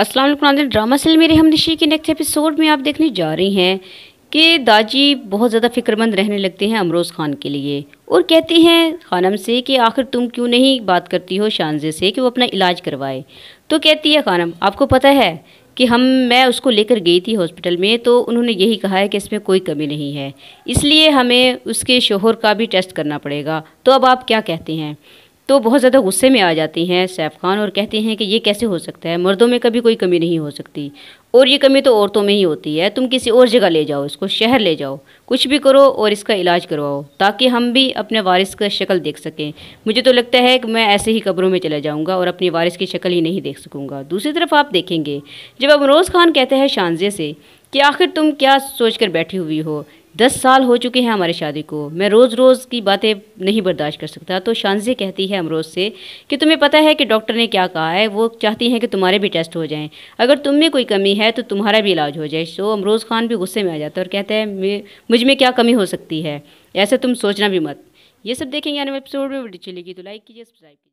अस्सलाम वालेकुम drama cell मेरे हम नशी के नेक्स्ट एपिसोड में आप देखने जा रही हैं कि दाजी बहुत ज़्यादा फिक्रमंद रहने लगते हैं अमरोज़ ख़ान के लिए और कहते हैं खानम से कि आखिर तुम क्यों नहीं बात करती हो शानजे से कि वो अपना इलाज करवाए तो कहती है खानम आपको पता है कि हम मैं उसको लेकर गई थी हॉस्पिटल में तो उन्होंने यही कहा है कि इसमें कोई कमी नहीं है इसलिए हमें उसके शोहर का भी टेस्ट करना पड़ेगा तो अब आप क्या कहते हैं तो बहुत ज़्यादा गुस्से में आ जाती हैं सैफ खान और कहते हैं कि ये कैसे हो सकता है मर्दों में कभी कोई कमी नहीं हो सकती और ये कमी तो औरतों में ही होती है तुम किसी और जगह ले जाओ इसको शहर ले जाओ कुछ भी करो और इसका इलाज करवाओ ताकि हम भी अपने वारिस का शक्ल देख सकें मुझे तो लगता है कि मैं ऐसे ही कब्रों में चला जाऊँगा और अपनी वारिस की शक्ल ही नहीं देख सकूँगा दूसरी तरफ आप देखेंगे जब अमरोज़ खान कहते हैं शानजे से कि आखिर तुम क्या सोच कर बैठी हुई हो दस साल हो चुके हैं हमारी शादी को मैं रोज़ रोज़ की बातें नहीं बर्दाश्त कर सकता तो शानजे कहती है अमरोज से कि तुम्हें पता है कि डॉक्टर ने क्या कहा है वो चाहती हैं कि तुम्हारे भी टेस्ट हो जाएं अगर तुम में कोई कमी है तो तुम्हारा भी इलाज हो जाए सो अमरोज़ खान भी गुस्से में आ जाता है और कहता है मुझ में क्या कमी हो सकती है ऐसे तुम सोचना भी मत ये सब देखेंगे यानी एपिसोड में वीडियो चलेगी तो लाइक कीजिए सब्सक्राइब कीजिए